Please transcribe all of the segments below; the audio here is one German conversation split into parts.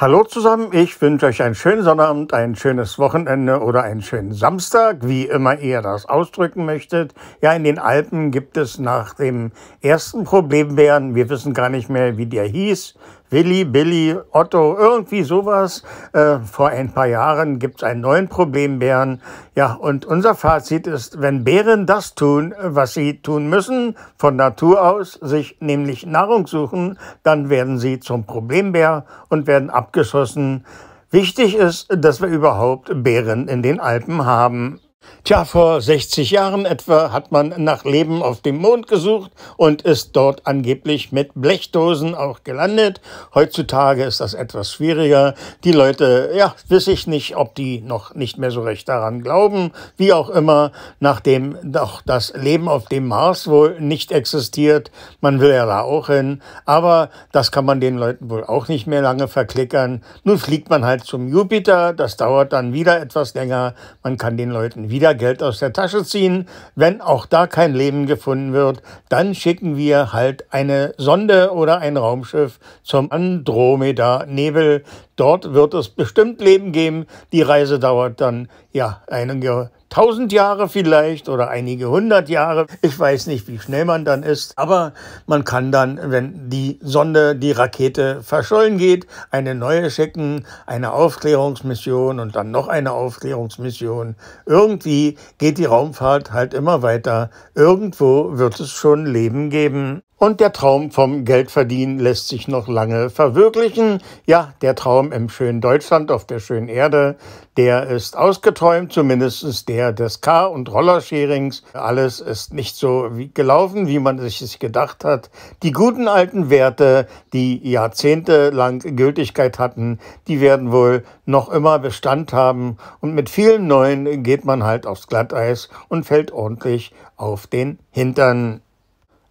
Hallo zusammen, ich wünsche euch einen schönen Sonnabend, ein schönes Wochenende oder einen schönen Samstag, wie immer ihr das ausdrücken möchtet. Ja, in den Alpen gibt es nach dem ersten Problembären, wir wissen gar nicht mehr, wie der hieß, Willi, Billy, Otto, irgendwie sowas. Äh, vor ein paar Jahren gibt es einen neuen Problembären. Ja, und unser Fazit ist, wenn Bären das tun, was sie tun müssen, von Natur aus, sich nämlich Nahrung suchen, dann werden sie zum Problembär und werden abgeschossen. Wichtig ist, dass wir überhaupt Bären in den Alpen haben. Tja, vor 60 Jahren etwa hat man nach Leben auf dem Mond gesucht und ist dort angeblich mit Blechdosen auch gelandet. Heutzutage ist das etwas schwieriger. Die Leute, ja, weiß ich nicht, ob die noch nicht mehr so recht daran glauben. Wie auch immer, nachdem doch das Leben auf dem Mars wohl nicht existiert. Man will ja da auch hin. Aber das kann man den Leuten wohl auch nicht mehr lange verklickern. Nun fliegt man halt zum Jupiter. Das dauert dann wieder etwas länger. Man kann den Leuten wieder Geld aus der Tasche ziehen. Wenn auch da kein Leben gefunden wird, dann schicken wir halt eine Sonde oder ein Raumschiff zum Andromeda-Nebel. Dort wird es bestimmt Leben geben. Die Reise dauert dann ja einige tausend Jahre vielleicht oder einige hundert Jahre. Ich weiß nicht, wie schnell man dann ist, aber man kann dann, wenn die Sonde, die Rakete verschollen geht, eine neue schicken, eine Aufklärungsmission und dann noch eine Aufklärungsmission. Irgendwie geht die Raumfahrt halt immer weiter. Irgendwo wird es schon Leben geben. Und der Traum vom Geldverdienen lässt sich noch lange verwirklichen. Ja, der Traum im schönen Deutschland auf der schönen Erde, der ist ausgeträumt, zumindest der des Car- und Rollersharings. Alles ist nicht so gelaufen, wie man sich es gedacht hat. Die guten alten Werte, die jahrzehntelang Gültigkeit hatten, die werden wohl noch immer Bestand haben. Und mit vielen neuen geht man halt aufs Glatteis und fällt ordentlich auf den Hintern.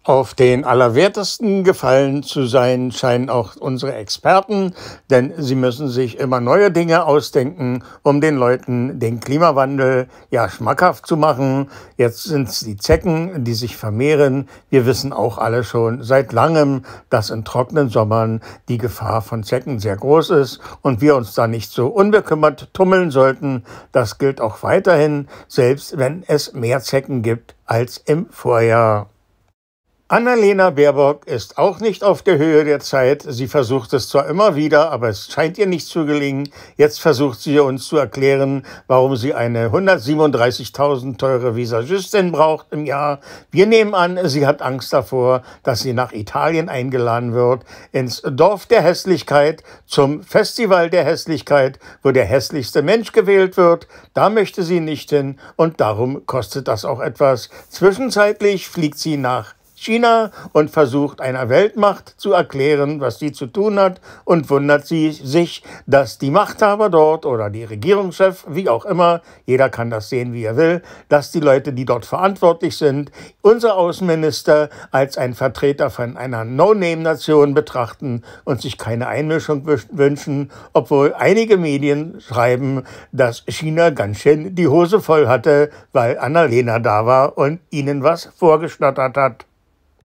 Auf den Allerwertesten gefallen zu sein scheinen auch unsere Experten, denn sie müssen sich immer neue Dinge ausdenken, um den Leuten den Klimawandel ja schmackhaft zu machen. Jetzt sind es die Zecken, die sich vermehren. Wir wissen auch alle schon seit langem, dass in trockenen Sommern die Gefahr von Zecken sehr groß ist und wir uns da nicht so unbekümmert tummeln sollten. Das gilt auch weiterhin, selbst wenn es mehr Zecken gibt als im Vorjahr. Annalena Baerbock ist auch nicht auf der Höhe der Zeit. Sie versucht es zwar immer wieder, aber es scheint ihr nicht zu gelingen. Jetzt versucht sie uns zu erklären, warum sie eine 137.000 teure Visagistin braucht im Jahr. Wir nehmen an, sie hat Angst davor, dass sie nach Italien eingeladen wird, ins Dorf der Hässlichkeit, zum Festival der Hässlichkeit, wo der hässlichste Mensch gewählt wird. Da möchte sie nicht hin und darum kostet das auch etwas. Zwischenzeitlich fliegt sie nach China und versucht einer Weltmacht zu erklären, was sie zu tun hat und wundert sie sich, dass die Machthaber dort oder die Regierungschef, wie auch immer, jeder kann das sehen, wie er will, dass die Leute, die dort verantwortlich sind, unser Außenminister als ein Vertreter von einer No-Name-Nation betrachten und sich keine Einmischung wünschen, obwohl einige Medien schreiben, dass China ganz schön die Hose voll hatte, weil Annalena da war und ihnen was vorgeschnattert hat.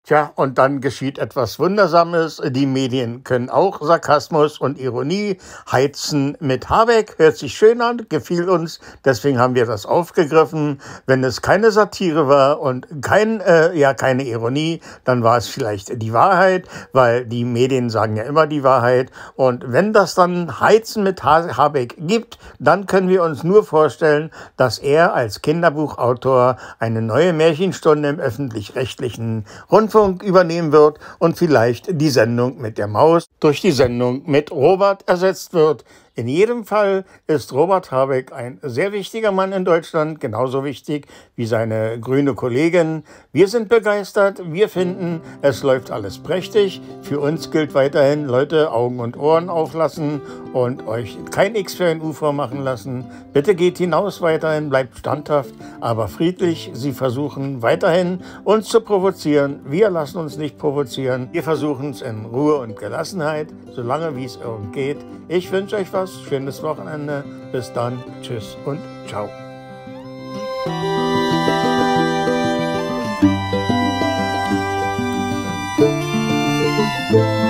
Tja, und dann geschieht etwas Wundersames. Die Medien können auch Sarkasmus und Ironie heizen mit Habeck. Hört sich schön an, gefiel uns. Deswegen haben wir das aufgegriffen. Wenn es keine Satire war und kein, äh, ja, keine Ironie, dann war es vielleicht die Wahrheit, weil die Medien sagen ja immer die Wahrheit. Und wenn das dann Heizen mit Habeck gibt, dann können wir uns nur vorstellen, dass er als Kinderbuchautor eine neue Märchenstunde im öffentlich-rechtlichen Rundfunk Verknüpfung übernehmen wird und vielleicht die Sendung mit der Maus durch die Sendung mit Robert ersetzt wird. In jedem Fall ist Robert Habeck ein sehr wichtiger Mann in Deutschland, genauso wichtig wie seine grüne Kollegin. Wir sind begeistert, wir finden, es läuft alles prächtig. Für uns gilt weiterhin, Leute, Augen und Ohren auflassen und euch kein X für ein U vormachen lassen. Bitte geht hinaus weiterhin, bleibt standhaft, aber friedlich. Sie versuchen weiterhin, uns zu provozieren. Wir lassen uns nicht provozieren. Wir versuchen es in Ruhe und Gelassenheit, solange wie es irgend geht. Ich wünsche euch was. Spaß, schönes Wochenende. Bis dann, tschüss und ciao. thank you